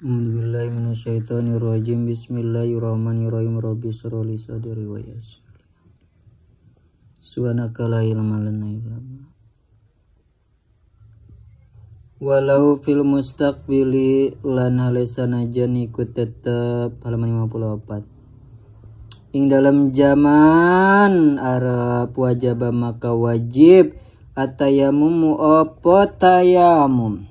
Bismillahirrahmanirrahim Bismillahirrahmanirrahim. Rabbi syrahli sadri wa yassir. Subhanaka la ilma lana illa Walau fil mustaqbili lan halesana jan ikut tetep halaman 54. Ing dalam zaman Arab wajib maka wajib atayamumu apa tayamum.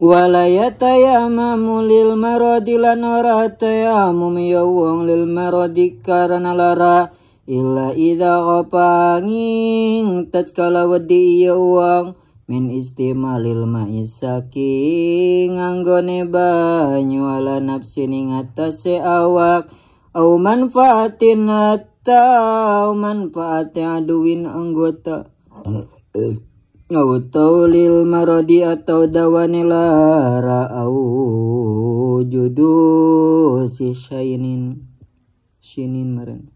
Walayatayamamu lil maradi lan ora tayamum ya wong lil maradi karena lara Illa idha kopanging tatkala wedi ya wong Min istimalil ma'isaki nganggone banyu ala nafsini ngatasi awak Au manfaatin atau manfaatnya aduin anggota eh, eh. Ngau lil marodi atau dawanila ra'au judu si syainin Shinin maren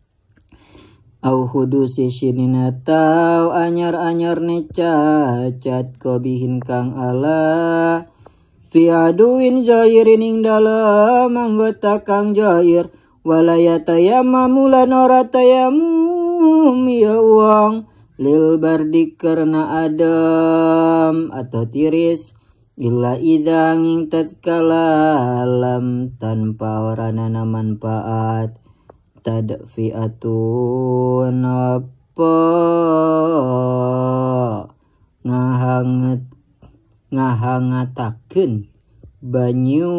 Au hudu si shinin atau anyar-anyar ne cacat kobihin kang ala Fiaduin jairin ing dalam anggota kang jair Walayatayamamu lan ora tayamum ya uang lil bardi karena Adam atau tiris Illa idha ing tatkala lam tanpa waranana manfaat tadfiatun apa ngahanget ngahangatakeun banyu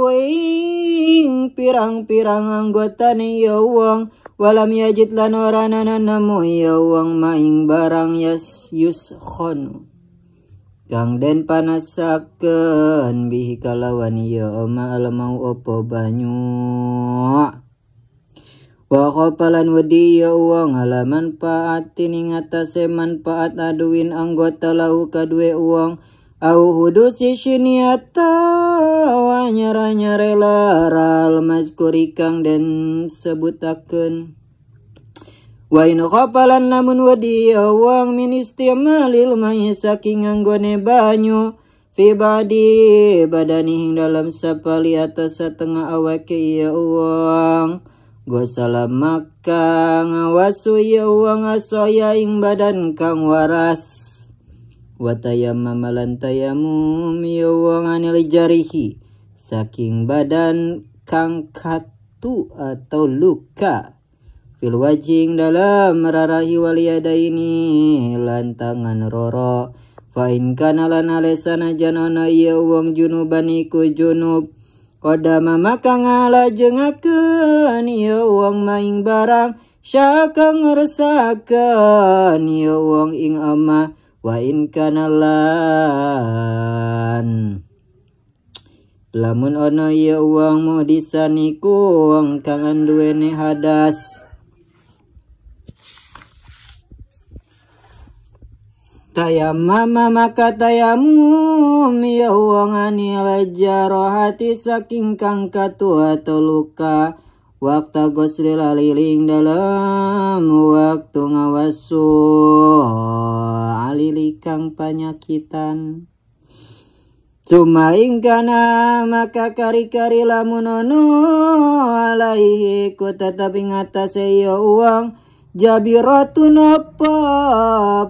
wing pirang-pirang nih ya wong Walam yajid lan ora nananamu ya uang maing barang yas yuskhon kang den panasaken bihi kalawan ya ma alamau opo banyu wa kopalan wedi ya uang halaman paat tining atase manfaat aduin anggota lau kadue uang أو حدوث شنياتا wanyara-nyare laral mazkuri kang den sebutaken Wa in namun wadi awang min istimalil ma'i saking anggone banyu fi badi badani hing dalam sapali atas setengah awake iya uang salam maka ngawasu ya uang asoya ing badan kang waras Watayamama lantayamum yawanganil jarihi saking badan kang katu atau luka fil wajing dalam merarahi waliyada ini lantangan roro fa'in kanalan alesana janona iya uang junubaniku junub Koda mama kangala jengakan iya uang maing barang syakang ngeresakan iya uang ing amah Wain kanalan Lamun ono ya uang mau disaniku uang kangen duene hadas Tayamama maka tayamum ya uang anil hati saking kang katua atau luka Waktu gosri laliling dalam waktu ngawasu alilikang penyakitan, Cuma ingkana maka kari-kari lamunono alaihi ku tetapi ngatasi ya uang jabiratun napa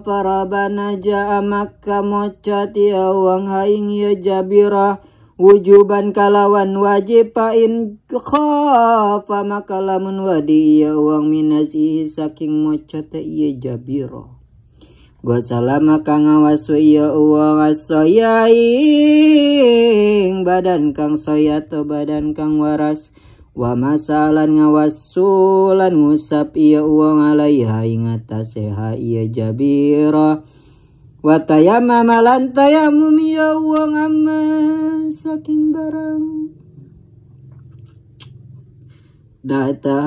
para banaja maka mo cati ya uang haing ya jabirah wujuban kalawan wajib pain khafa maka lamun wadi ya wang minasi saking mocota iya jabiro gua salama kang awas iya uang asoyaing badan kang soya to badan kang waras wa masalan ngawasulan ngusap iya uang alaiha ingat iya jabiro Watayamama lan tayamumi ya uang aman saking barang Data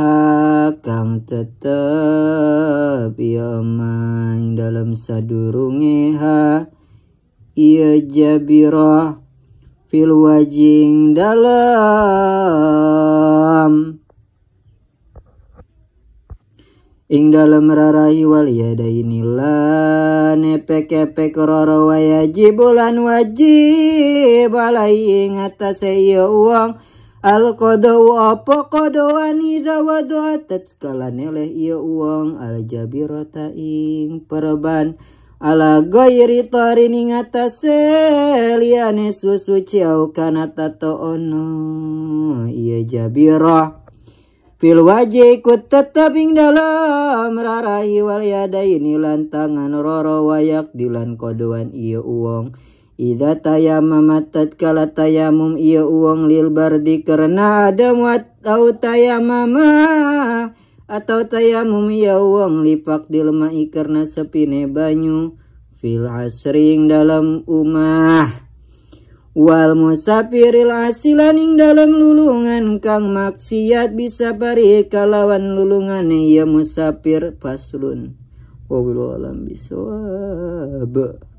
kang tetep ya main dalam sadurunge ha Iya jabirah fil wajing dalam ing dalam rarahi wal yadaini nepek-epek roro wajib bulan wajib alai ing atas iya uang al kodo apa qadauan iza atas skala neleh iya uang al jabirata ing perban ala gairi tarin ing atas liyane susu ciau kana tato ono iya jabirah Fil wajih ikut tetap ing dalam rarai wal yada ini lantangan roro wayak dilan kodoan iya uang Ida tayam mamatat kala tayamum iya uang lil bardi karena ada muat tau mama atau tayamum iya uang lipak i karena sepine banyu fil asring dalam umah. Wal musafiril ing dalam lulungan kang maksiat bisa pari kalawan lulungan ya musafir paslun. Wabillahi alam bisawab.